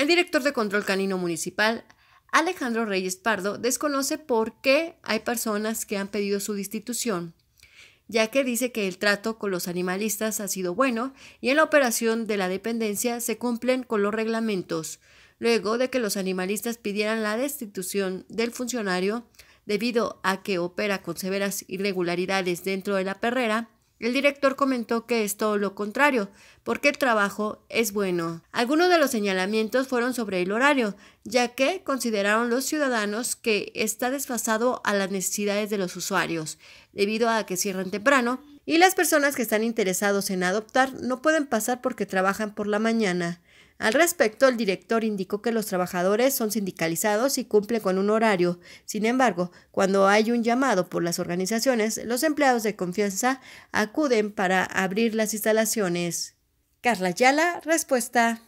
El director de Control Canino Municipal, Alejandro Reyes Pardo, desconoce por qué hay personas que han pedido su destitución, ya que dice que el trato con los animalistas ha sido bueno y en la operación de la dependencia se cumplen con los reglamentos. Luego de que los animalistas pidieran la destitución del funcionario, debido a que opera con severas irregularidades dentro de la perrera, el director comentó que es todo lo contrario, porque el trabajo es bueno. Algunos de los señalamientos fueron sobre el horario, ya que consideraron los ciudadanos que está desfasado a las necesidades de los usuarios, debido a que cierran temprano, y las personas que están interesados en adoptar no pueden pasar porque trabajan por la mañana. Al respecto, el director indicó que los trabajadores son sindicalizados y cumplen con un horario. Sin embargo, cuando hay un llamado por las organizaciones, los empleados de confianza acuden para abrir las instalaciones. Carla Yala, respuesta.